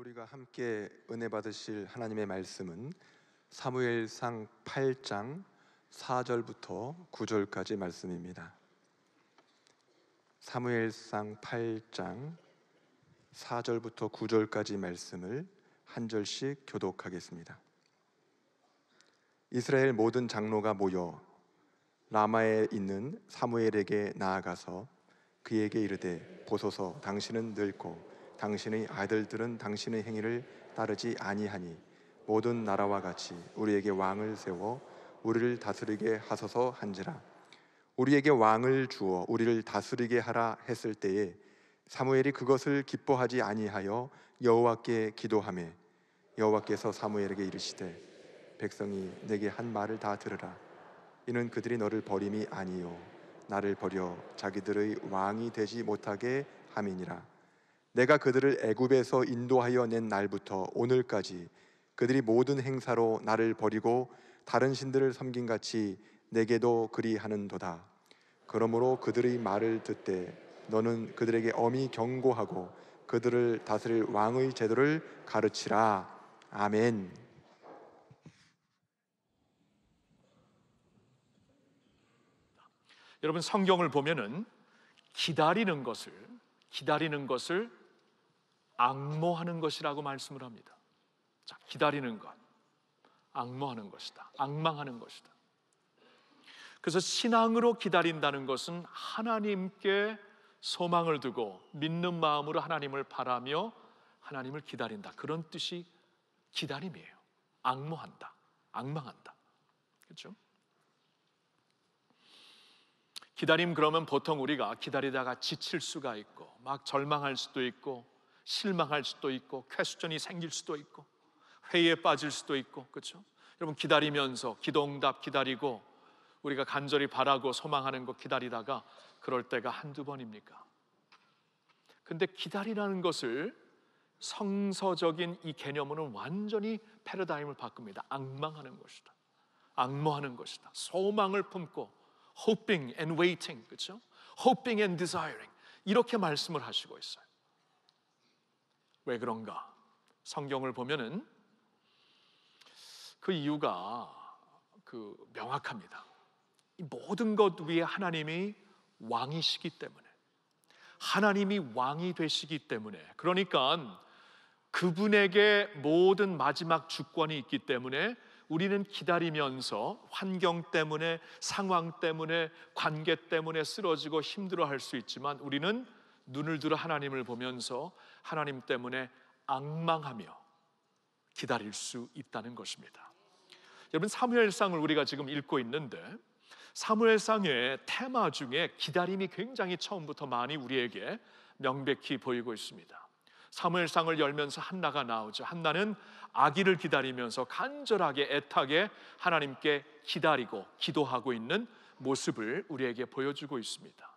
우리가 함께 은혜 받으실 하나님의 말씀은 사무엘상 8장 4절부터 9절까지 말씀입니다. 사무엘상 8장 4절부터 9절까지 말씀을 한 절씩 교독하겠습니다. 이스라엘 모든 장로가 모여 라마에 있는 사무엘에게 나아가서 그에게 이르되 보소서 당신은 늙고 당신의 아들들은 당신의 행위를 따르지 아니하니 모든 나라와 같이 우리에게 왕을 세워 우리를 다스리게 하소서 한지라 우리에게 왕을 주어 우리를 다스리게 하라 했을 때에 사무엘이 그것을 기뻐하지 아니하여 여호와께 기도하며 여호와께서 사무엘에게 이르시되 백성이 내게 한 말을 다 들으라 이는 그들이 너를 버림이 아니요 나를 버려 자기들의 왕이 되지 못하게 함이니라 내가 그들을 애굽에서 인도하여 낸 날부터 오늘까지 그들이 모든 행사로 나를 버리고 다른 신들을 섬긴 같이 내게도 그리하는도다. 그러므로 그들의 말을 듣되 너는 그들에게 엄히 경고하고 그들을 다스릴 왕의 제도를 가르치라. 아멘. 여러분 성경을 보면은 기다리는 것을 기다리는 것을 악모하는 것이라고 말씀을 합니다. 자, 기다리는 것. 악모하는 것이다. 악망하는 것이다. 그래서 신앙으로 기다린다는 것은 하나님께 소망을 두고 믿는 마음으로 하나님을 바라며 하나님을 기다린다. 그런 뜻이 기다림이에요. 악모한다. 악망한다. 그렇죠? 기다림 그러면 보통 우리가 기다리다가 지칠 수가 있고 막 절망할 수도 있고 실망할 수도 있고 퀘스천이 생길 수도 있고 회의에 빠질 수도 있고 그렇죠? 여러분 기다리면서 기도응답 기다리고 우리가 간절히 바라고 소망하는 것 기다리다가 그럴 때가 한두 번입니까? 근데 기다리라는 것을 성서적인 이 개념으로는 완전히 패러다임을 바꿉니다. 악망하는 것이다. 악모하는 것이다. 소망을 품고 hoping and waiting 그렇죠? hoping and desiring 이렇게 말씀을 하시고 있어요. 왜 그런가? 성경을 보면은 그 이유가 그 명확합니다. 이 모든 것 위에 하나님이 왕이시기 때문에 하나님이 왕이 되시기 때문에 그러니까 그분에게 모든 마지막 주권이 있기 때문에 우리는 기다리면서 환경 때문에 상황 때문에 관계 때문에 쓰러지고 힘들어 할 수 있지만 우리는 눈을 들어 하나님을 보면서 하나님 때문에 악망하며 기다릴 수 있다는 것입니다. 여러분 사무엘상을 우리가 지금 읽고 있는데 사무엘상의 테마 중에 기다림이 굉장히 처음부터 많이 우리에게 명백히 보이고 있습니다. 사무엘상을 열면서 한나가 나오죠. 한나는 아기를 기다리면서 간절하게 애타게 하나님께 기다리고 기도하고 있는 모습을 우리에게 보여주고 있습니다.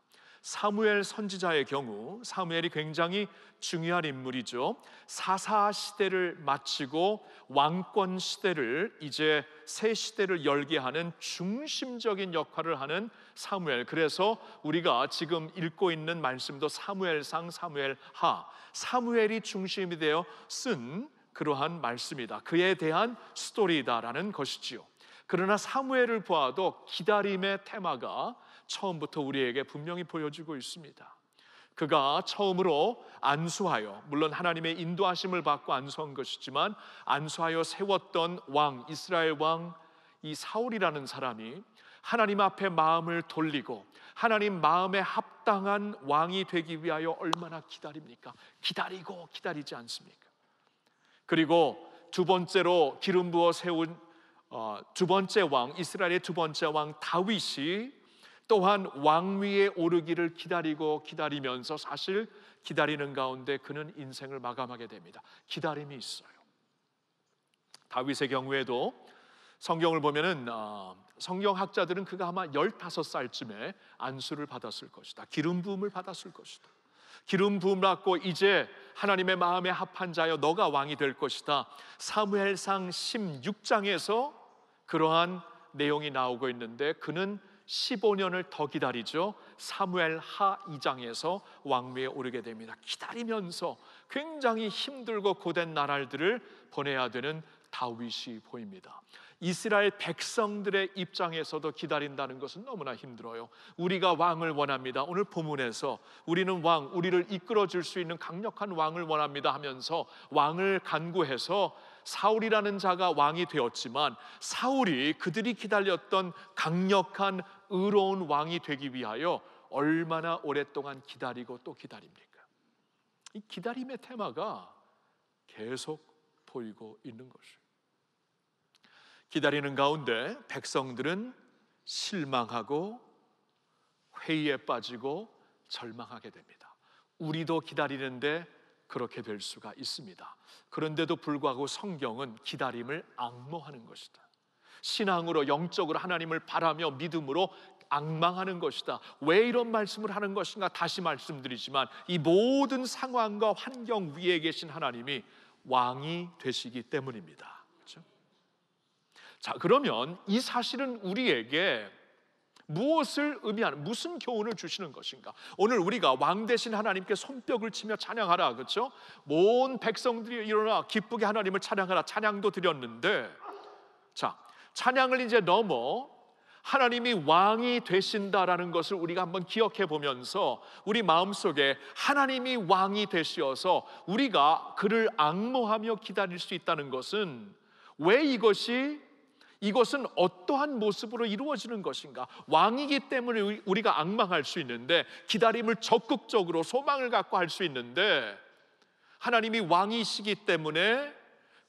사무엘 선지자의 경우 사무엘이 굉장히 중요한 인물이죠. 사사 시대를 마치고 왕권 시대를 이제 새 시대를 열게 하는 중심적인 역할을 하는 사무엘. 그래서 우리가 지금 읽고 있는 말씀도 사무엘상 사무엘하 사무엘이 중심이 되어 쓴 그러한 말씀이다. 그에 대한 스토리다라는 것이지요. 그러나 사무엘을 보아도 기다림의 테마가 처음부터 우리에게 분명히 보여주고 있습니다. 그가 처음으로 안수하여 물론 하나님의 인도하심을 받고 안수한 것이지만 안수하여 세웠던 왕 이스라엘 왕 이 사울이라는 사람이 하나님 앞에 마음을 돌리고 하나님 마음에 합당한 왕이 되기 위하여 얼마나 기다립니까? 기다리고 기다리지 않습니까? 그리고 두 번째로 기름 부어 세운 어, 두 번째 왕 이스라엘의 두 번째 왕 다윗이 또한 왕위에 오르기를 기다리고 기다리면서 사실 기다리는 가운데 그는 인생을 마감하게 됩니다. 기다림이 있어요. 다윗의 경우에도 성경을 보면은 아, 성경학자들은 그가 아마 15살쯤에 안수를 받았을 것이다. 기름 부음을 받았을 것이다. 기름 부음 받고 이제 하나님의 마음에 합한 자여 너가 왕이 될 것이다. 사무엘상 16장에서 그러한 내용이 나오고 있는데 그는 15년을 더 기다리죠. 사무엘 하 2장에서 왕위에 오르게 됩니다. 기다리면서 굉장히 힘들고 고된 나날들을 보내야 되는 다윗이 보입니다. 이스라엘 백성들의 입장에서도 기다린다는 것은 너무나 힘들어요. 우리가 왕을 원합니다. 오늘 본문에서 우리는 왕, 우리를 이끌어 줄 수 있는 강력한 왕을 원합니다 하면서 왕을 간구해서 사울이라는 자가 왕이 되었지만 사울이 그들이 기다렸던 강력한 의로운 왕이 되기 위하여 얼마나 오랫동안 기다리고 또 기다립니까? 이 기다림의 테마가 계속 보이고 있는 것이에요. 기다리는 가운데 백성들은 실망하고 회의에 빠지고 절망하게 됩니다. 우리도 기다리는데 그렇게 될 수가 있습니다. 그런데도 불구하고 성경은 기다림을 악몽하는 것이다. 신앙으로 영적으로 하나님을 바라며 믿음으로 악망하는 것이다. 왜 이런 말씀을 하는 것인가 다시 말씀드리지만 이 모든 상황과 환경 위에 계신 하나님이 왕이 되시기 때문입니다. 그렇죠? 자, 그러면 이 사실은 우리에게 무엇을 의미하는 무슨 교훈을 주시는 것인가? 오늘 우리가 왕 대신 하나님께 손뼉을 치며 찬양하라 그렇죠? 모든 백성들이 일어나 기쁘게 하나님을 찬양하라 찬양도 드렸는데 자 찬양을 이제 넘어 하나님이 왕이 되신다라는 것을 우리가 한번 기억해 보면서 우리 마음속에 하나님이 왕이 되시어서 우리가 그를 악모하며 기다릴 수 있다는 것은 왜 이것이 이것은 어떠한 모습으로 이루어지는 것인가? 왕이기 때문에 우리가 악망할 수 있는데 기다림을 적극적으로 소망을 갖고 할 수 있는데 하나님이 왕이시기 때문에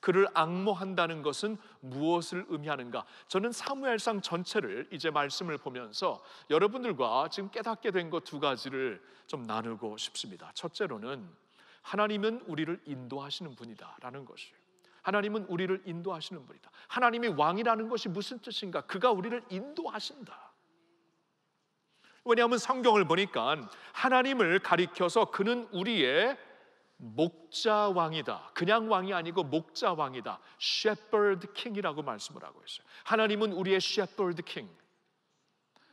그를 악모한다는 것은 무엇을 의미하는가? 저는 사무엘상 전체를 이제 말씀을 보면서 여러분들과 지금 깨닫게 된 것 두 가지를 좀 나누고 싶습니다. 첫째로는 하나님은 우리를 인도하시는 분이다라는 것이에요. 하나님은 우리를 인도하시는 분이다. 하나님이 왕이라는 것이 무슨 뜻인가? 그가 우리를 인도하신다. 왜냐하면 성경을 보니까 하나님을 가리켜서 그는 우리의 목자 왕이다. 그냥 왕이 아니고 목자 왕이다. 셰퍼드 킹이라고 말씀을 하고 있어요. 하나님은 우리의 셰퍼드 킹.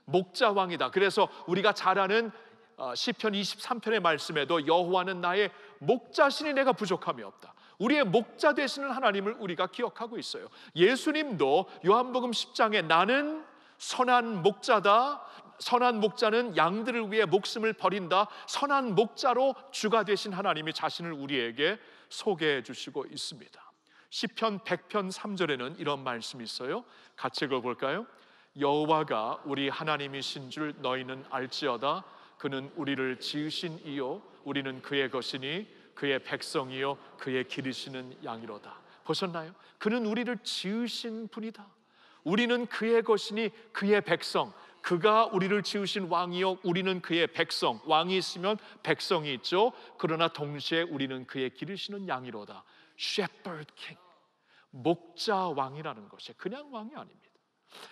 목자 왕이다. 그래서 우리가 잘 아는 어, 시편 23편의 말씀에도 여호와는 나의 목자신이 내가 부족함이 없다. 우리의 목자 되시는 하나님을 우리가 기억하고 있어요. 예수님도 요한복음 10장에 나는 선한 목자다. 선한 목자는 양들을 위해 목숨을 버린다. 선한 목자로 주가 되신 하나님이 자신을 우리에게 소개해 주시고 있습니다. 시편 100편 3절에는 이런 말씀이 있어요. 같이 읽어 볼까요? 여호와가 우리 하나님이신 줄 너희는 알지어다. 그는 우리를 지으신 이요 우리는 그의 것이니 그의 백성이요 그의 기르시는 양이로다. 보셨나요? 그는 우리를 지으신 분이다. 우리는 그의 것이니 그의 백성. 그가 우리를 지으신 왕이요 우리는 그의 백성. 왕이 있으면 백성이 있죠. 그러나 동시에 우리는 그의 기르시는 양이로다. Shepherd King. 목자 왕이라는 것이 그냥 왕이 아닙니다.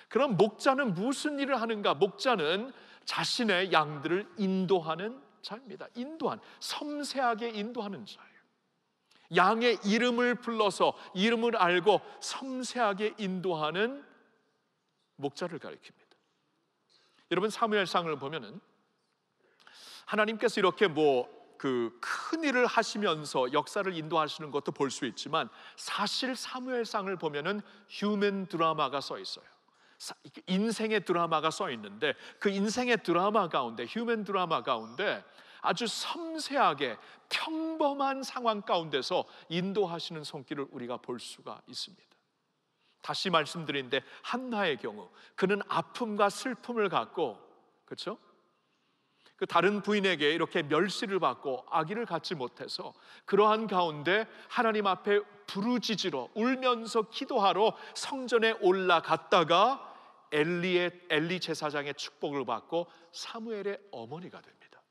그럼 목자는 무슨 일을 하는가? 목자는 자신의 양들을 인도하는 자입니다. 인도한, 섬세하게 인도하는 자예요. 양의 이름을 불러서 이름을 알고 섬세하게 인도하는 목자를 가리킵니다. 여러분 사무엘상을 보면은 하나님께서 이렇게 뭐 그 큰 일을 하시면서 역사를 인도하시는 것도 볼 수 있지만 사실 사무엘상을 보면은 휴먼 드라마가 써 있어요. 인생의 드라마가 써 있는데 그 인생의 드라마 가운데 휴먼 드라마 가운데 아주 섬세하게 평범한 상황 가운데서 인도하시는 손길을 우리가 볼 수가 있습니다. 다시 말씀드린데 한나의 경우 그는 아픔과 슬픔을 갖고 그렇죠? 그 다른 부인에게 이렇게 멸시를 받고 아기를 갖지 못해서 그러한 가운데 하나님 앞에 부르짖으러 울면서 기도하러 성전에 올라갔다가 엘리의 엘리 제사장의 축복을 받고 사무엘의 어머니가 됩니다.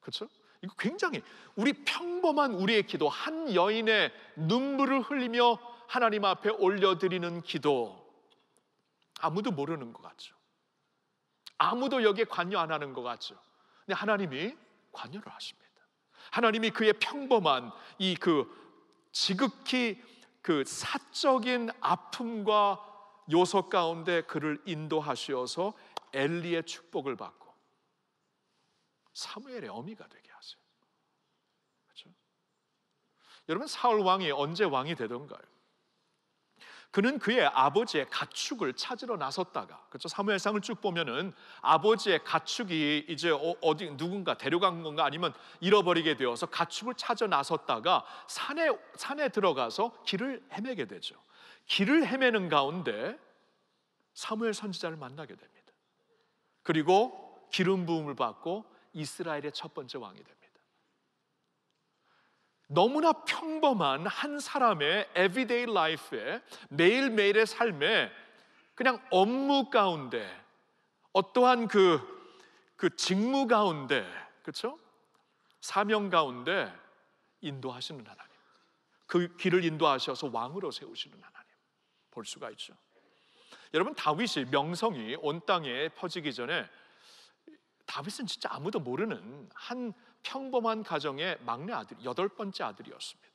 그렇죠? 이거 굉장히 우리 평범한 우리의 기도 한 여인의 눈물을 흘리며 하나님 앞에 올려드리는 기도 아무도 모르는 것 같죠. 아무도 여기에 관여 안 하는 것 같죠. 근데 하나님이 관여를 하십니다. 하나님이 그의 평범한 이 그 지극히 그 사적인 아픔과 요소 가운데 그를 인도하시어서 엘리의 축복을 받고 사무엘의 어미가 되게 하세요. 그렇죠? 여러분 사울 왕이 언제 왕이 되던가요? 그는 그의 아버지의 가축을 찾으러 나섰다가 그렇죠 사무엘상을 쭉 보면은 아버지의 가축이 이제 어, 어디 누군가 데려간 건가 아니면 잃어버리게 되어서 가축을 찾아 나섰다가 산에 산에 들어가서 길을 헤매게 되죠. 길을 헤매는 가운데 사무엘 선지자를 만나게 됩니다. 그리고 기름 부음을 받고 이스라엘의 첫 번째 왕이 됩니다. 너무나 평범한 한 사람의 에비데이 라이프에 매일매일의 삶에 그냥 업무 가운데 어떠한 그, 그 직무 가운데 그렇죠? 사명 가운데 인도하시는 하나님 그 길을 인도하셔서 왕으로 세우시는 하나님 볼 수가 있죠 여러분 다윗이 명성이 온 땅에 퍼지기 전에 다윗은 진짜 아무도 모르는 한 평범한 가정의 막내 아들, 여덟 번째 아들이었습니다.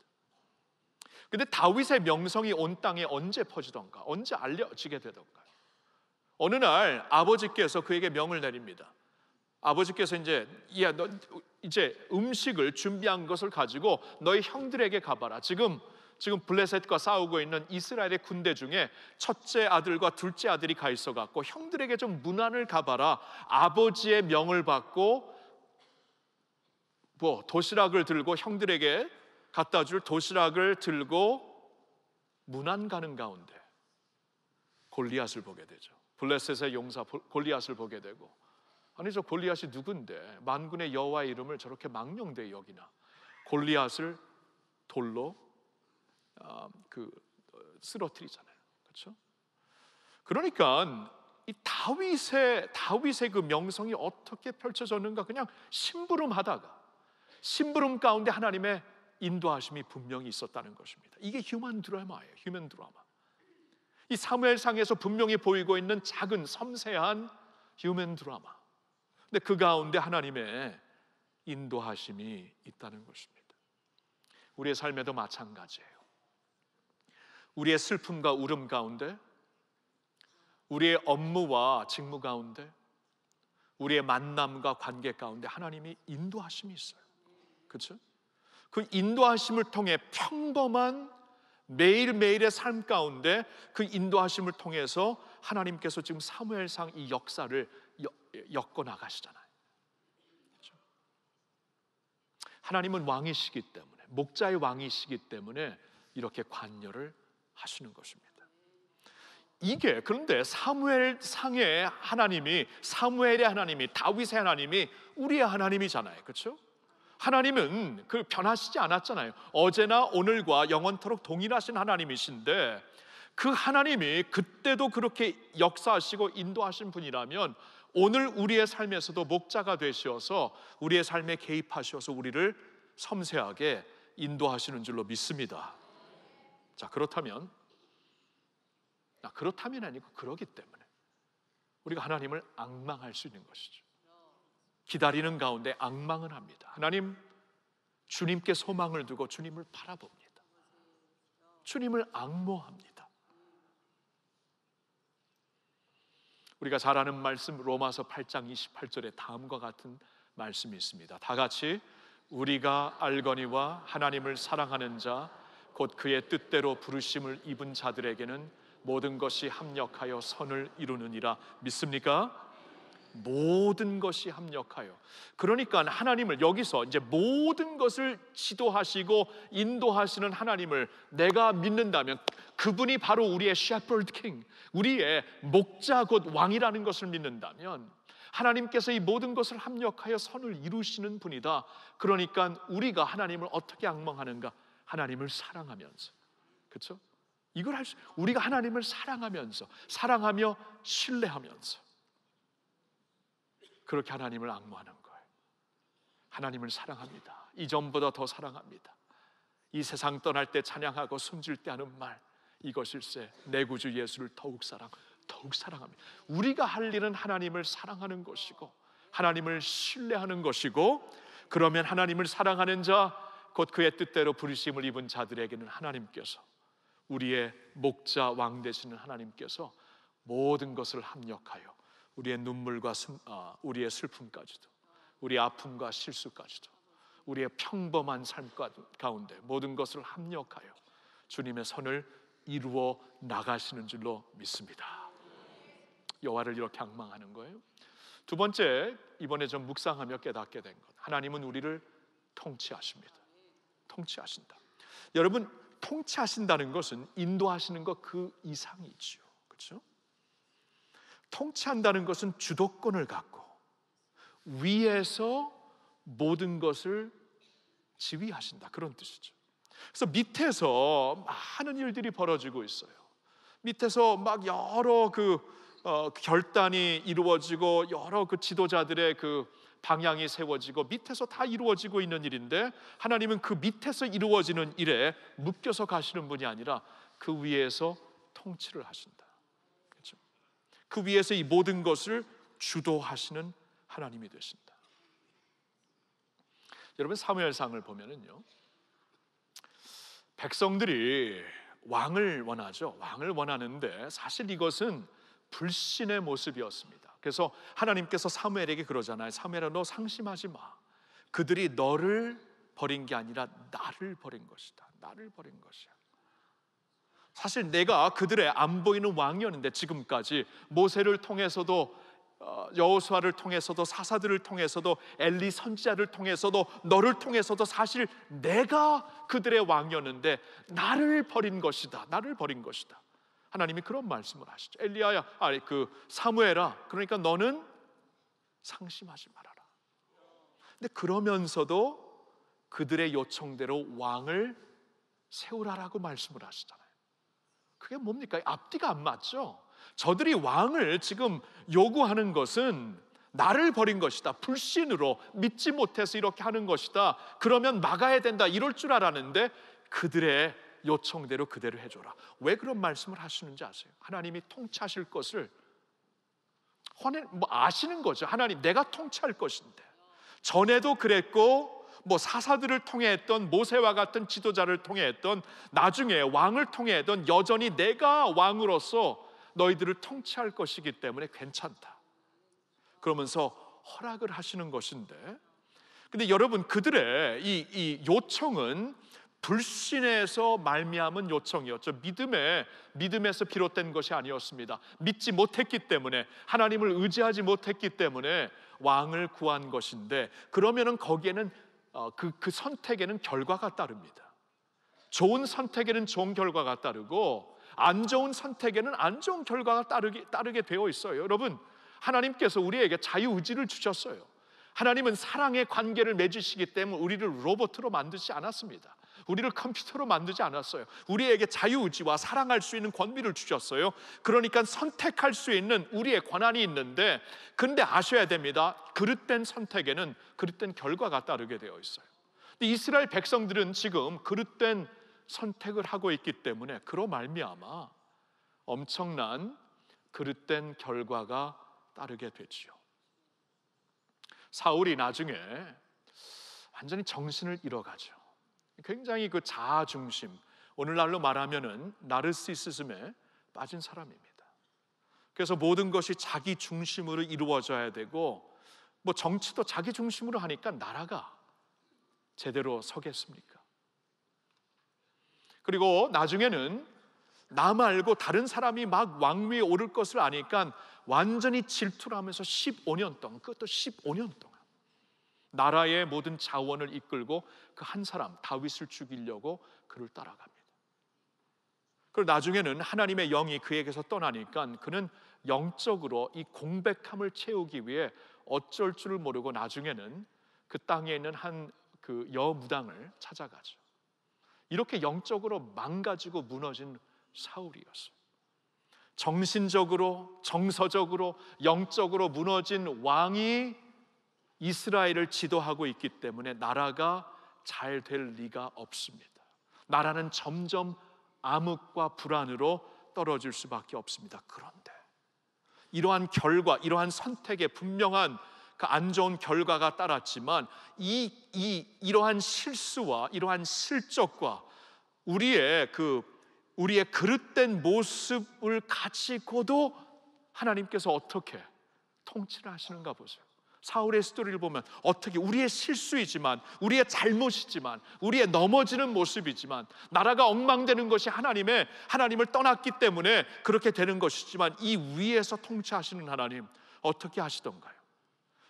근데 다윗의 명성이 온 땅에 언제 퍼지던가, 언제 알려지게 되던가. 어느 날 아버지께서 그에게 명을 내립니다. 아버지께서 이제 야, 너 이제 음식을 준비한 것을 가지고 너희 형들에게 가봐라. 지금 지금 블레셋과 싸우고 있는 이스라엘의 군대 중에 첫째 아들과 둘째 아들이 가 있어 갖고 형들에게 좀 문안을 가봐라. 아버지의 명을 받고 뭐 도시락을 들고 형들에게 갖다 줄 도시락을 들고 문안 가는 가운데 골리앗을 보게 되죠. 블레셋의 용사 골리앗을 보게 되고 아니 저 골리앗이 누군데 만군의 여호와 이름을 저렇게 망령되 여기나 골리앗을 돌로 아, 그, 어, 그 쓰러뜨리잖아요. 그렇죠? 그러니까 이 다윗의 다윗의 그 명성이 어떻게 펼쳐졌는가 그냥 심부름하다가 심부름 가운데 하나님의 인도하심이 분명히 있었다는 것입니다. 이게 휴먼 드라마예요. 휴먼 드라마. 이 사무엘상에서 분명히 보이고 있는 작은 섬세한 휴먼 드라마. 근데 그 가운데 하나님의 인도하심이 있다는 것입니다. 우리의 삶에도 마찬가지예요. 우리의 슬픔과 울음 가운데 우리의 업무와 직무 가운데 우리의 만남과 관계 가운데 하나님이 인도하심이 있어요. 그렇죠? 그 인도하심을 통해 평범한 매일매일의 삶 가운데 그 인도하심을 통해서 하나님께서 지금 사무엘상 이 역사를 엮어 나가시잖아요. 그렇 하나님은 왕이시기 때문에 목자의 왕이시기 때문에 이렇게 관여를 하시는 것입니다. 이게 그런데 사무엘 상의 하나님이 사무엘의 하나님이 다윗의 하나님이 우리의 하나님이잖아요. 그렇죠? 하나님은 그 변하시지 않았잖아요. 어제나 오늘과 영원토록 동일하신 하나님이신데 그 하나님이 그때도 그렇게 역사하시고 인도하신 분이라면 오늘 우리의 삶에서도 목자가 되시어서 우리의 삶에 개입하셔서 우리를 섬세하게 인도하시는 줄로 믿습니다. 자, 그렇다면 그렇다면 아니고 그러기 때문에 우리가 하나님을 악망할 수 있는 것이죠. 기다리는 가운데 악망을 합니다. 하나님, 주님께 소망을 두고 주님을 바라봅니다. 주님을 악모합니다. 우리가 잘 아는 말씀 로마서 8장 28절에 다음과 같은 말씀이 있습니다. 다 같이 우리가 알거니와 하나님을 사랑하는 자 곧 그의 뜻대로 부르심을 입은 자들에게는 모든 것이 합력하여 선을 이루느니라 믿습니까? 모든 것이 합력하여. 그러니까 하나님을 여기서 이제 모든 것을 지도하시고 인도하시는 하나님을 내가 믿는다면 그분이 바로 우리의 셰퍼드 킹, 우리의 목자 곧 왕이라는 것을 믿는다면 하나님께서 이 모든 것을 합력하여 선을 이루시는 분이다. 그러니까 우리가 하나님을 어떻게 악망하는가? 하나님을 사랑하면서. 그렇죠? 이걸 할 수, 우리가 하나님을 사랑하면서, 사랑하며 신뢰하면서. 그렇게 하나님을 악무하는 거예요. 하나님을 사랑합니다. 이전보다 더 사랑합니다. 이 세상 떠날 때 찬양하고 숨질 때 하는 말 이것일세 내 구주 예수를 더욱 사랑 더욱 사랑합니다. 우리가 할 일은 하나님을 사랑하는 것이고 하나님을 신뢰하는 것이고 그러면 하나님을 사랑하는 자 곧 그의 뜻대로 부르심을 입은 자들에게는 하나님께서 우리의 목자 왕 되시는 하나님께서 모든 것을 합력하여 우리의 눈물과 슬, 아, 우리의 슬픔까지도 우리 아픔과 실수까지도 우리의 평범한 삶 가운데 모든 것을 합력하여 주님의 선을 이루어 나가시는 줄로 믿습니다. 여호와를 이렇게 악망하는 거예요. 두 번째 이번에 좀 묵상하며 깨닫게 된 것. 하나님은 우리를 통치하십니다. 통치하신다. 여러분 통치하신다는 것은 인도하시는 것 그이상이지 그렇죠? 통치한다는 것은 주도권을 갖고 위에서 모든 것을 지휘하신다. 그런 뜻이죠. 그래서 밑에서 많은 일들이 벌어지고 있어요. 밑에서 막 여러 그 어, 그 결단이 이루어지고 여러 그 지도자들의 그 방향이 세워지고 밑에서 다 이루어지고 있는 일인데 하나님은 그 밑에서 이루어지는 일에 묶여서 가시는 분이 아니라 그 위에서 통치를 하신다. 그 위에서 이 모든 것을 주도하시는 하나님이 되신다. 여러분 사무엘상을 보면은요. 백성들이 왕을 원하죠. 왕을 원하는데 사실 이것은 불신의 모습이었습니다. 그래서 하나님께서 사무엘에게 그러잖아요. 사무엘아 너 상심하지 마. 그들이 너를 버린 게 아니라 나를 버린 것이다. 나를 버린 것이야. 사실 내가 그들의 안 보이는 왕이었는데 지금까지 모세를 통해서도 어, 여호수아를 통해서도 사사들을 통해서도 엘리 선지자를 통해서도 너를 통해서도 사실 내가 그들의 왕이었는데 나를 버린 것이다. 나를 버린 것이다. 하나님이 그런 말씀을 하시죠. 엘리야야, 아니 그 사무엘아, 그러니까 너는 상심하지 말아라. 근데 그러면서도 그들의 요청대로 왕을 세우라라고 말씀을 하시잖아요. 그게 뭡니까? 앞뒤가 안 맞죠? 저들이 왕을 지금 요구하는 것은 나를 버린 것이다. 불신으로 믿지 못해서 이렇게 하는 것이다. 그러면 막아야 된다. 이럴 줄 알았는데 그들의 요청대로 그대로 해줘라. 왜 그런 말씀을 하시는지 아세요? 하나님이 통치하실 것을 뭐 아시는 거죠. 하나님, 내가 통치할 것인데. 전에도 그랬고, 뭐 사사들을 통해 했던 모세와 같은 지도자를 통해 했던 나중에 왕을 통해 했던 여전히 내가 왕으로서 너희들을 통치할 것이기 때문에 괜찮다. 그러면서 허락을 하시는 것인데 근데 여러분 그들의 이, 이 요청은 불신에서 말미암은 요청이었죠. 믿음에 믿음에서 비롯된 것이 아니었습니다. 믿지 못했기 때문에 하나님을 의지하지 못했기 때문에 왕을 구한 것인데 그러면은 거기에는 어, 그, 그 선택에는 결과가 따릅니다. 좋은 선택에는 좋은 결과가 따르고 안 좋은 선택에는 안 좋은 결과가 따르게, 따르게 되어 있어요. 여러분, 하나님께서 우리에게 자유의지를 주셨어요. 하나님은 사랑의 관계를 맺으시기 때문에 우리를 로봇으로 만드지 않았습니다. 우리를 컴퓨터로 만들지 않았어요. 우리에게 자유의지와 사랑할 수 있는 권리를 주셨어요. 그러니까 선택할 수 있는 우리의 권한이 있는데, 근데 아셔야 됩니다. 그릇된 선택에는 그릇된 결과가 따르게 되어 있어요. 근데 이스라엘 백성들은 지금 그릇된 선택을 하고 있기 때문에 그로 말미암아 엄청난 그릇된 결과가 따르게 되지요. 사울이 나중에 완전히 정신을 잃어가죠. 굉장히 그 자아 중심, 오늘날로 말하면은 나르시시즘에 빠진 사람입니다. 그래서 모든 것이 자기 중심으로 이루어져야 되고 뭐 정치도 자기 중심으로 하니까 나라가 제대로 서겠습니까? 그리고 나중에는 나 말고 다른 사람이 막 왕위에 오를 것을 아니까 완전히 질투를 하면서 15년 동안, 그것도 15년 동안 나라의 모든 자원을 이끌고 그 한 사람 다윗을 죽이려고 그를 따라갑니다. 그리고 나중에는 하나님의 영이 그에게서 떠나니까 그는 영적으로 이 공백함을 채우기 위해 어쩔 줄을 모르고 나중에는 그 땅에 있는 한 그 여무당을 찾아가죠. 이렇게 영적으로 망가지고 무너진 사울이었어요. 정신적으로, 정서적으로, 영적으로 무너진 왕이 이스라엘을 지도하고 있기 때문에 나라가 잘 될 리가 없습니다. 나라는 점점 암흑과 불안으로 떨어질 수밖에 없습니다. 그런데 이러한 결과, 이러한 선택에 분명한 그 안 좋은 결과가 따랐지만 이, 이 이러한 실수와 이러한 실적과 우리의 그 우리의 그릇된 모습을 가지고도 하나님께서 어떻게 통치를 하시는가 보세요. 사울의 스토리를 보면 어떻게 우리의 실수이지만 우리의 잘못이지만 우리의 넘어지는 모습이지만 나라가 엉망되는 것이 하나님의 하나님을 떠났기 때문에 그렇게 되는 것이지만 이 위에서 통치하시는 하나님 어떻게 하시던가요?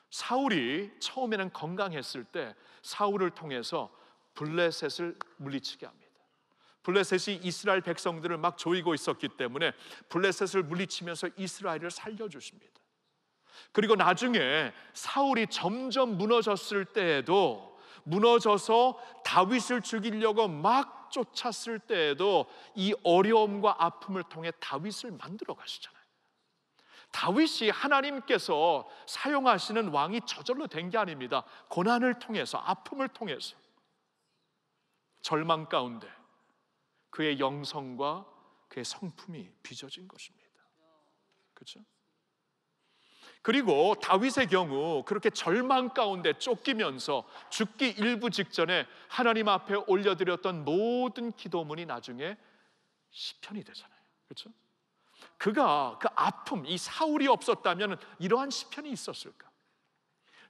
사울이 처음에는 건강했을 때 사울을 통해서 블레셋을 물리치게 합니다. 블레셋이 이스라엘 백성들을 막 조이고 있었기 때문에 블레셋을 물리치면서 이스라엘을 살려 주십니다. 그리고 나중에 사울이 점점 무너졌을 때에도 무너져서 다윗을 죽이려고 막 쫓았을 때에도 이 어려움과 아픔을 통해 다윗을 만들어 가시잖아요. 다윗이 하나님께서 사용하시는 왕이 저절로 된 게 아닙니다. 고난을 통해서, 아픔을 통해서, 절망 가운데 그의 영성과 그의 성품이 빚어진 것입니다. 그렇죠? 그리고 다윗의 경우 그렇게 절망 가운데 쫓기면서 죽기 일부 직전에 하나님 앞에 올려드렸던 모든 기도문이 나중에 시편이 되잖아요. 그렇죠? 그가 그 아픔, 이 사울이 없었다면 이러한 시편이 있었을까?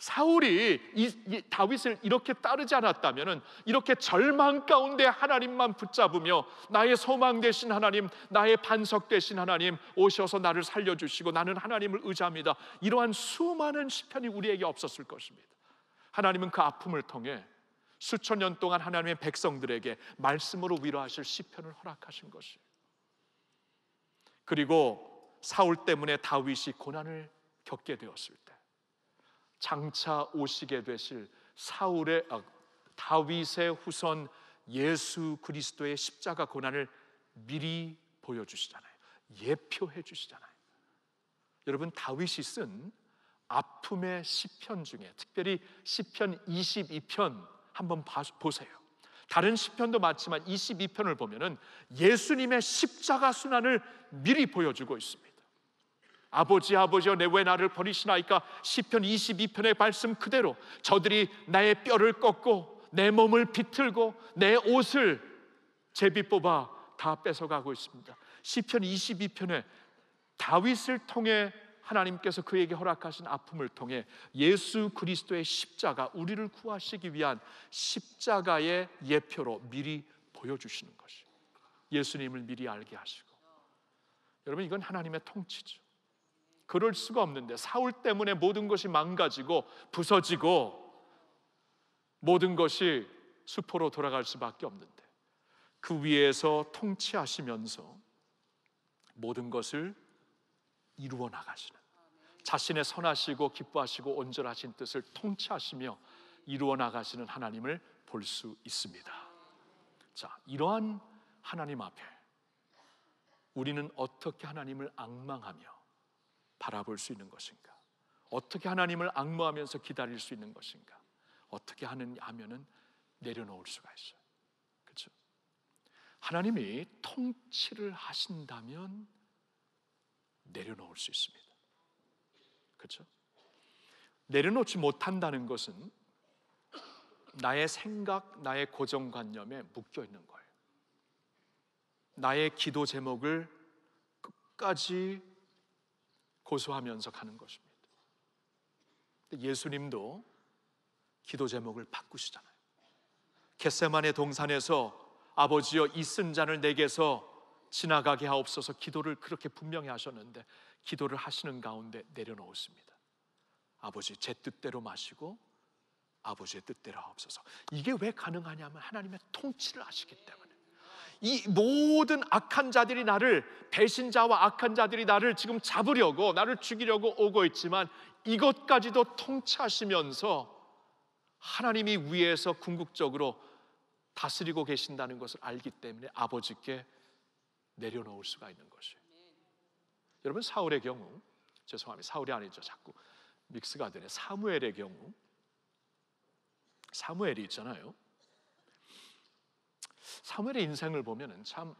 사울이 이, 이, 다윗을 이렇게 따르지 않았다면 이렇게 절망 가운데 하나님만 붙잡으며 나의 소망 되신 하나님, 나의 반석 되신 하나님 오셔서 나를 살려 주시고 나는 하나님을 의지합니다. 이러한 수많은 시편이 우리에게 없었을 것입니다. 하나님은 그 아픔을 통해 수천 년 동안 하나님의 백성들에게 말씀으로 위로하실 시편을 허락하신 것이에요. 그리고 사울 때문에 다윗이 고난을 겪게 되었을 때 장차 오시게 되실 사울의 아, 다윗의 후손 예수 그리스도의 십자가 고난을 미리 보여주시잖아요. 예표해 주시잖아요. 여러분 다윗이 쓴 아픔의 시편 중에 특별히 시편 22편 한번 봐, 보세요. 다른 시편도 많지만 22편을 보면은 예수님의 십자가 순환을 미리 보여주고 있습니다. 아버지 아버지여 내 왜 나를 버리시나이까 시편 22편의 말씀 그대로 저들이 나의 뼈를 꺾고 내 몸을 비틀고 내 옷을 제비 뽑아 다 뺏어가고 있습니다. 시편 22편에 다윗을 통해 하나님께서 그에게 허락하신 아픔을 통해 예수 그리스도의 십자가 우리를 구하시기 위한 십자가의 예표로 미리 보여주시는 것이 예수님을 미리 알게 하시고 여러분 이건 하나님의 통치죠. 그럴 수가 없는데 사울 때문에 모든 것이 망가지고 부서지고 모든 것이 수포로 돌아갈 수밖에 없는데 그 위에서 통치하시면서 모든 것을 이루어 나가시는 자신의 선하시고 기뻐하시고 온전하신 뜻을 통치하시며 이루어 나가시는 하나님을 볼 수 있습니다. 자, 이러한 하나님 앞에 우리는 어떻게 하나님을 악망하며 바라볼 수 있는 것인가? 어떻게 하나님을 악무하면서 기다릴 수 있는 것인가? 어떻게 하느냐 하면은 내려놓을 수가 있어요. 그죠 하나님이 통치를 하신다면 내려놓을 수 있습니다. 그죠 내려놓지 못한다는 것은 나의 생각, 나의 고정관념에 묶여 있는 거예요. 나의 기도 제목을 끝까지 고소하면서 가는 것입니다. 예수님도 기도 제목을 바꾸시잖아요. 겟세만의 동산에서 아버지여 이 쓴 잔을 내게서 지나가게 하옵소서 기도를 그렇게 분명히 하셨는데 기도를 하시는 가운데 내려놓으니다 아버지 제 뜻대로 마시고 아버지의 뜻대로 하옵소서. 이게 왜 가능하냐면 하나님의 통치를 하시기 때문에. 이 모든 악한 자들이 나를 배신자와 악한 자들이 나를 지금 잡으려고 나를 죽이려고 오고 있지만 이것까지도 통치하시면서 하나님이 위에서 궁극적으로 다스리고 계신다는 것을 알기 때문에 아버지께 내려놓을 수가 있는 것이에요. 여러분 사울의 경우 죄송합니다. 사울이 아니죠. 자꾸 믹스가 되네. 사무엘의 경우 사무엘이 있잖아요. 사무엘의 인생을 보면은 참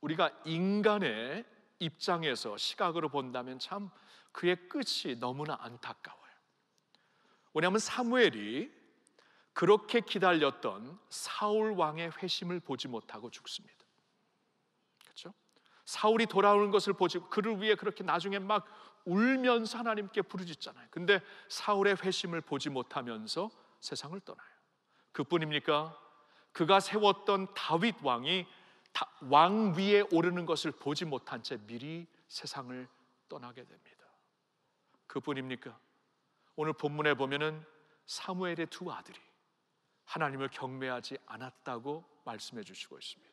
우리가 인간의 입장에서 시각으로 본다면 참 그의 끝이 너무나 안타까워요. 왜냐하면 사무엘이 그렇게 기다렸던 사울 왕의 회심을 보지 못하고 죽습니다. 그렇죠? 사울이 돌아오는 것을 보지 그를 위해 그렇게 나중에 막 울면서 하나님께 부르짖잖아요. 근데 사울의 회심을 보지 못하면서 세상을 떠나요. 그뿐입니까? 그가 세웠던 다윗 왕이 왕 위에 오르는 것을 보지 못한 채 미리 세상을 떠나게 됩니다. 그뿐입니까? 오늘 본문에 보면은 사무엘의 두 아들이 하나님을 경배하지 않았다고 말씀해 주시고 있습니다.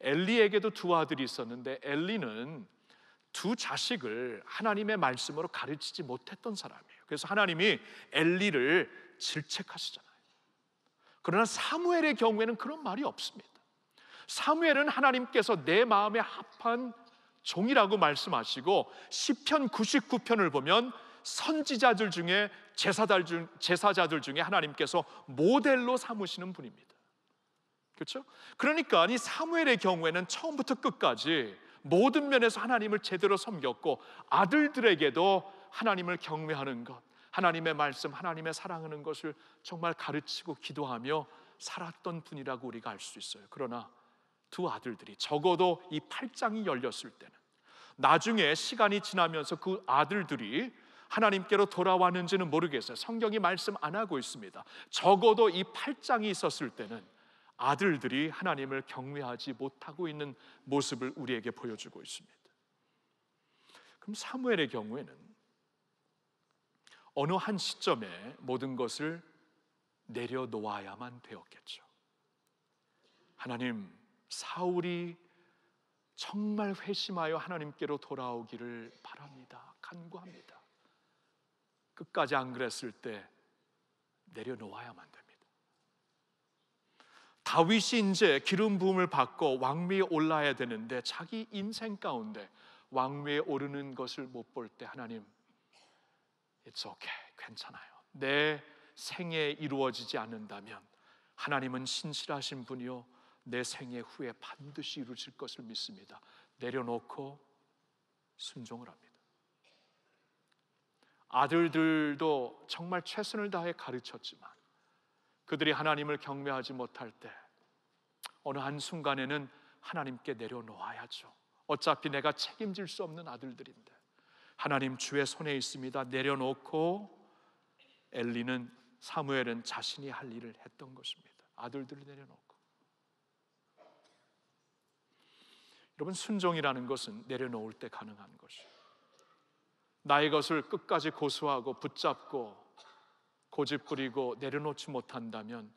엘리에게도 두 아들이 있었는데 엘리는 두 자식을 하나님의 말씀으로 가르치지 못했던 사람이에요. 그래서 하나님이 엘리를 질책하시잖아요. 그러나 사무엘의 경우에는 그런 말이 없습니다. 사무엘은 하나님께서 내 마음에 합한 종이라고 말씀하시고 시편 99편을 보면 선지자들 중에 제사자들, 중, 제사자들 중에 하나님께서 모델로 삼으시는 분입니다. 그렇죠? 그러니까 이 사무엘의 경우에는 처음부터 끝까지 모든 면에서 하나님을 제대로 섬겼고 아들들에게도 하나님을 경외하는 것, 하나님의 말씀, 하나님의 사랑하는 것을 정말 가르치고 기도하며 살았던 분이라고 우리가 알 수 있어요. 그러나 두 아들들이 적어도 이 팔장이 열렸을 때는 나중에 시간이 지나면서 그 아들들이 하나님께로 돌아왔는지는 모르겠어요. 성경이 말씀 안 하고 있습니다. 적어도 이 팔장이 있었을 때는 아들들이 하나님을 경외하지 못하고 있는 모습을 우리에게 보여주고 있습니다. 그럼 사무엘의 경우에는 어느 한 시점에 모든 것을 내려놓아야만 되었겠죠. 하나님, 사울이 정말 회심하여 하나님께로 돌아오기를 바랍니다. 간구합니다. 끝까지 안 그랬을 때 내려놓아야만 됩니다. 다윗이 이제 기름 부음을 받고 왕위에 올라야 되는데 자기 인생 가운데 왕위에 오르는 것을 못 볼 때 하나님 It's okay. 괜찮아요. 내 생에 이루어지지 않는다면 하나님은 신실하신 분이요. 내 생애 후에 반드시 이루실 것을 믿습니다. 내려놓고 순종을 합니다. 아들들도 정말 최선을 다해 가르쳤지만 그들이 하나님을 경외하지 못할 때 어느 한순간에는 하나님께 내려놓아야죠. 어차피 내가 책임질 수 없는 아들들인데 하나님 주의 손에 있습니다. 내려놓고 엘리는 사무엘은 자신이 할 일을 했던 것입니다. 아들들을 내려놓고. 여러분 순종이라는 것은 내려놓을 때 가능한 것이요. 나의 것을 끝까지 고수하고 붙잡고 고집부리고 내려놓지 못한다면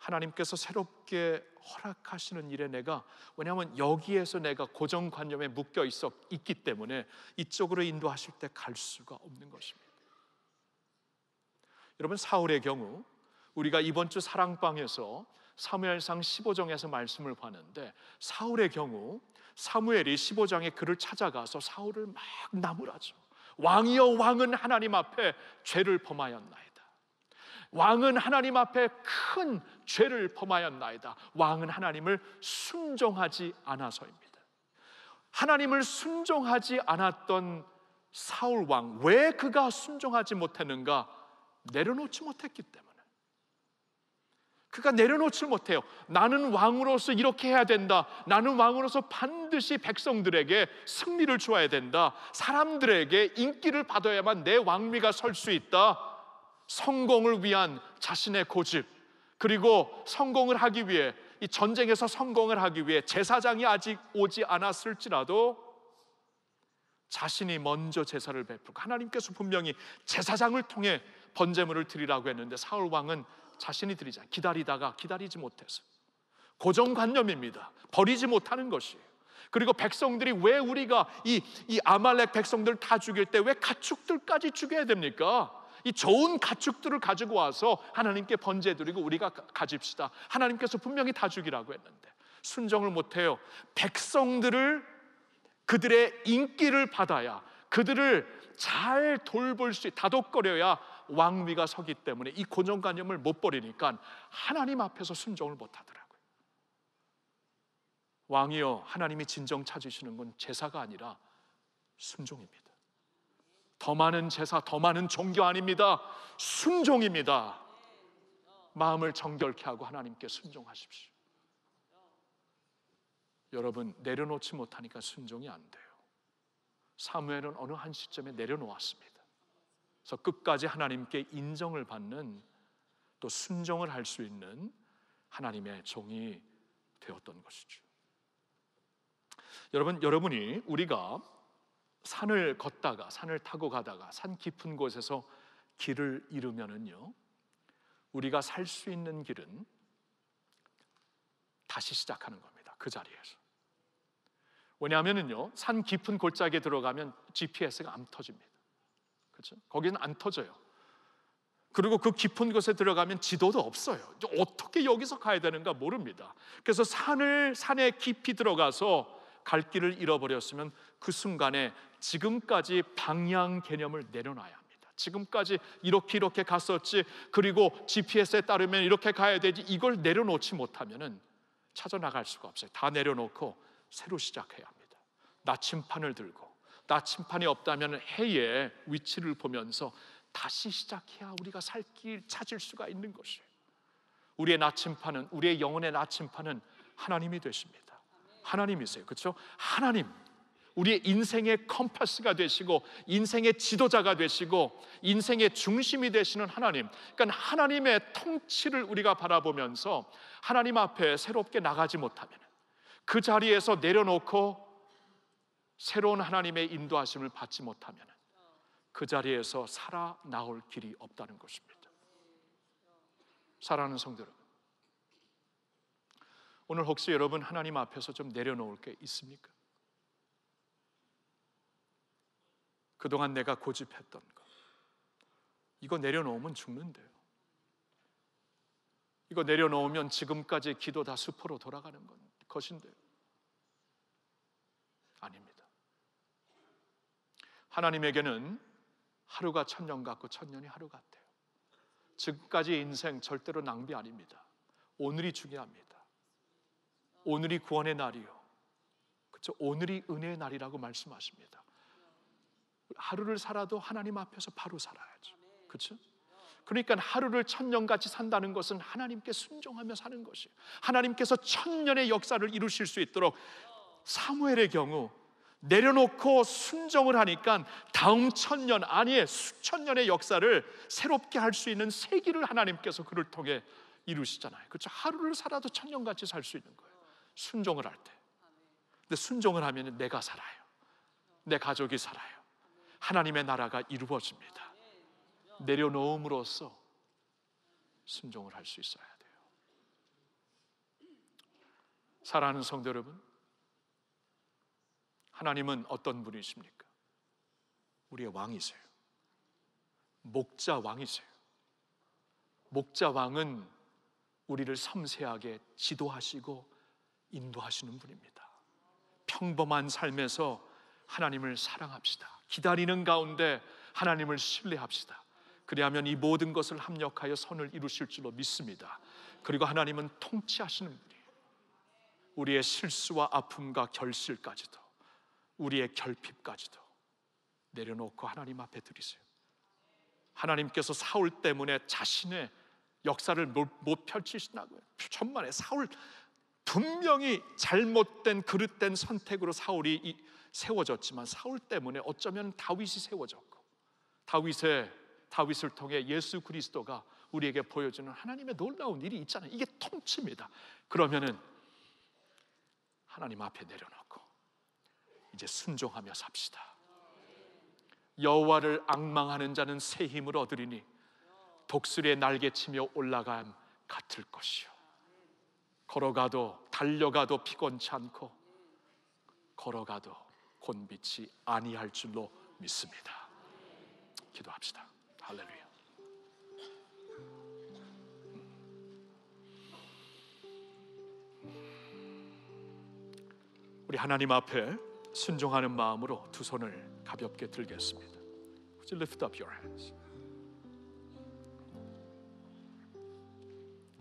하나님께서 새롭게 허락하시는 일에 내가 왜냐하면 여기에서 내가 고정관념에 묶여 있어 있기 때문에 이쪽으로 인도하실 때 갈 수가 없는 것입니다. 여러분 사울의 경우 우리가 이번 주 사랑방에서 사무엘상 15장에서 말씀을 봤는데 사울의 경우 사무엘이 15장에 그를 찾아가서 사울을 막 나무라죠. 왕이여 왕은 하나님 앞에 죄를 범하였나이다. 왕은 하나님 앞에 큰 죄를 범하였나이다. 왕은 하나님을 순종하지 않아서입니다. 하나님을 순종하지 않았던 사울 왕, 왜 그가 순종하지 못했는가? 내려놓지 못했기 때문에. 그가 내려놓지 못해요. 나는 왕으로서 이렇게 해야 된다. 나는 왕으로서 반드시 백성들에게 승리를 주어야 된다. 사람들에게 인기를 받아야만 내 왕위가 설 수 있다. 성공을 위한 자신의 고집, 그리고 성공을 하기 위해 이 전쟁에서 성공을 하기 위해 제사장이 아직 오지 않았을지라도 자신이 먼저 제사를 베풀고 하나님께서 분명히 제사장을 통해 번제물을 드리라고 했는데 사울 왕은 자신이 드리자 기다리다가 기다리지 못해서 고정관념입니다. 버리지 못하는 것이에요. 그리고 백성들이 왜 우리가 이, 이 아말렉 백성들 다 죽일 때 왜 가축들까지 죽여야 됩니까? 이 좋은 가축들을 가지고 와서 하나님께 번제드리고 우리가 가집시다. 하나님께서 분명히 다 주기라고 했는데 순정을 못해요. 백성들을 그들의 인기를 받아야 그들을 잘 돌볼 수 다독거려야 왕위가 서기 때문에 이 고정관념을 못 버리니까 하나님 앞에서 순종을 못 하더라고요. 왕이여 하나님이 진정 찾으시는 건 제사가 아니라 순종입니다. 더 많은 제사, 더 많은 종교 아닙니다. 순종입니다. 마음을 정결케 하고 하나님께 순종하십시오. 여러분 내려놓지 못하니까 순종이 안 돼요. 사무엘은 어느 한 시점에 내려놓았습니다. 그래서 끝까지 하나님께 인정을 받는 또 순종을 할 수 있는 하나님의 종이 되었던 것이죠. 여러분 여러분이 우리가 산을 걷다가 산을 타고 가다가 산 깊은 곳에서 길을 잃으면은요. 우리가 살 수 있는 길은 다시 시작하는 겁니다. 그 자리에서. 왜냐하면은요. 산 깊은 골짜기에 들어가면 GPS가 안 터집니다. 그렇죠? 거기는 안 터져요. 그리고 그 깊은 곳에 들어가면 지도도 없어요. 어떻게 여기서 가야 되는가 모릅니다. 그래서 산을 산에 깊이 들어가서 갈 길을 잃어버렸으면 그 순간에 지금까지 방향 개념을 내려놔야 합니다. 지금까지 이렇게 이렇게 갔었지, 그리고 GPS에 따르면 이렇게 가야 되지, 이걸 내려놓지 못하면은 찾아나갈 수가 없어요. 다 내려놓고 새로 시작해야 합니다. 나침판을 들고, 나침판이 없다면 해의 위치를 보면서 다시 시작해야 우리가 살 길 찾을 수가 있는 것이에요. 우리의 나침판은, 우리의 영혼의 나침판은 하나님이 되십니다. 하나님이세요. 그렇죠? 하나님. 우리의 인생의 컴파스가 되시고 인생의 지도자가 되시고 인생의 중심이 되시는 하나님. 그러니까 하나님의 통치를 우리가 바라보면서 하나님 앞에 새롭게 나가지 못하면 그 자리에서 내려놓고 새로운 하나님의 인도하심을 받지 못하면 그 자리에서 살아 나올 길이 없다는 것입니다. 사랑하는 성도 여러분. 오늘 혹시 여러분 하나님 앞에서 좀 내려놓을 게 있습니까? 그동안 내가 고집했던 거. 이거 내려놓으면 죽는데요. 이거 내려놓으면 지금까지 기도 다 수포로 돌아가는 것인데요. 아닙니다. 하나님에게는 하루가 천년 같고 천년이 하루 같아요. 지금까지 인생 절대로 낭비 아닙니다. 오늘이 중요합니다. 오늘이 구원의 날이요. 그렇 오늘이 은혜의 날이라고 말씀하십니다. 하루를 살아도 하나님 앞에서 바로 살아야죠. 그렇 그러니까 하루를 천년같이 산다는 것은 하나님께 순종하며 사는 것이에요. 하나님께서 천년의 역사를 이루실 수 있도록 사무엘의 경우 내려놓고 순종을 하니까 다음 천년 아니에 수천년의 역사를 새롭게 할 수 있는 세기를 하나님께서 그를 통해 이루시잖아요. 그렇죠? 하루를 살아도 천년같이 살 수 있는 거예요. 순종을 할 때. 근데 순종을 하면 내가 살아요. 내 가족이 살아요. 하나님의 나라가 이루어집니다. 내려놓음으로써 순종을 할 수 있어야 돼요. 사랑하는 성도 여러분, 하나님은 어떤 분이십니까? 우리의 왕이세요. 목자 왕이세요. 목자 왕은 우리를 섬세하게 지도하시고 인도하시는 분입니다. 평범한 삶에서 하나님을 사랑합시다. 기다리는 가운데 하나님을 신뢰합시다. 그리하면 이 모든 것을 합력하여 선을 이루실 줄로 믿습니다. 그리고 하나님은 통치하시는 분이에요. 우리의 실수와 아픔과 결실까지도, 우리의 결핍까지도 내려놓고 하나님 앞에 드리세요. 하나님께서 사울 때문에 자신의 역사를 못, 펼치신다고요. 천만에 사울 분명히 잘못된 그릇된 선택으로 사울이 세워졌지만 사울 때문에 어쩌면 다윗이 세워졌고 다윗의 다윗을 통해 예수 그리스도가 우리에게 보여주는 하나님의 놀라운 일이 있잖아요. 이게 통치입니다. 그러면은 하나님 앞에 내려놓고 이제 순종하며 삽시다. 여호와를 악망하는 자는 새 힘을 얻으리니 독수리의 날개치며 올라감 같을 것이요. 걸어가도 달려가도 피곤치 않고 걸어가도 곤비치 아니할 줄로 믿습니다. 기도합시다. 할렐루야. 우리 하나님 앞에 순종하는 마음으로 두 손을 가볍게 들겠습니다. Would you lift up your hands?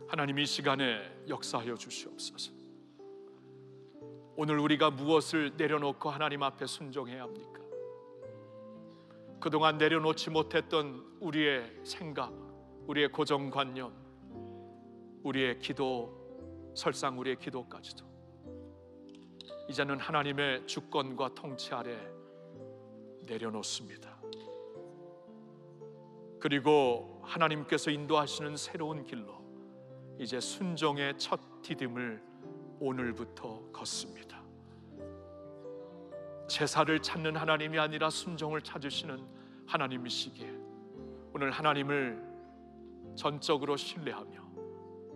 하나님 이 시간에 역사하여 주시옵소서. 오늘 우리가 무엇을 내려놓고 하나님 앞에 순종해야 합니까? 그동안 내려놓지 못했던 우리의 생각, 우리의 고정관념, 우리의 기도, 설상 우리의 기도까지도 이제는 하나님의 주권과 통치 아래 내려놓습니다. 그리고 하나님께서 인도하시는 새로운 길로 이제 순종의 첫 디딤을 오늘부터 걷습니다. 제사를 찾는 하나님이 아니라 순종을 찾으시는 하나님이시기에 오늘 하나님을 전적으로 신뢰하며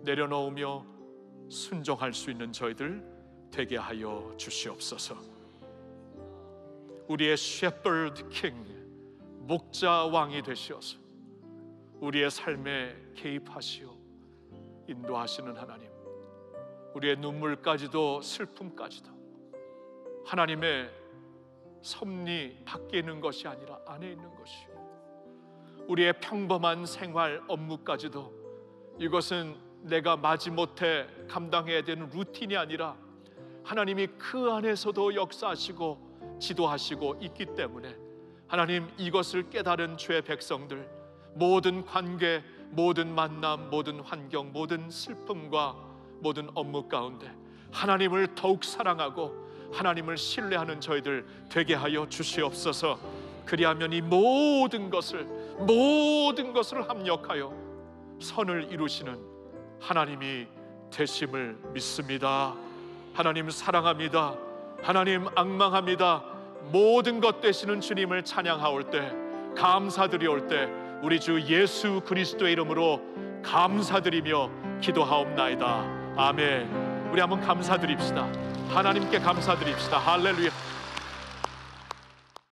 내려놓으며 순종할 수 있는 저희들 되게 하여 주시옵소서. 우리의 셰퍼드 킹 목자 왕이 되시어서 우리의 삶에 개입하시어 인도하시는 하나님, 우리의 눈물까지도 슬픔까지도 하나님의 섭리 밖에 있는 것이 아니라 안에 있는 것이요. 우리의 평범한 생활 업무까지도 이것은 내가 마지못해 감당해야 되는 루틴이 아니라 하나님이 그 안에서도 역사하시고 지도하시고 있기 때문에 하나님 이것을 깨달은 죄 백성들 모든 관계 모든 만남, 모든 환경, 모든 슬픔과 모든 업무 가운데 하나님을 더욱 사랑하고 하나님을 신뢰하는 저희들 되게 하여 주시옵소서. 그리하면 이 모든 것을 모든 것을 합력하여 선을 이루시는 하나님이 되심을 믿습니다. 하나님 사랑합니다. 하나님 악망합니다. 모든 것 되시는 주님을 찬양하올 때 감사드리올 때 우리 주 예수 그리스도의 이름으로 감사드리며 기도하옵나이다. 아멘. 우리 한번 감사드립시다. 하나님께 감사드립시다. 할렐루야.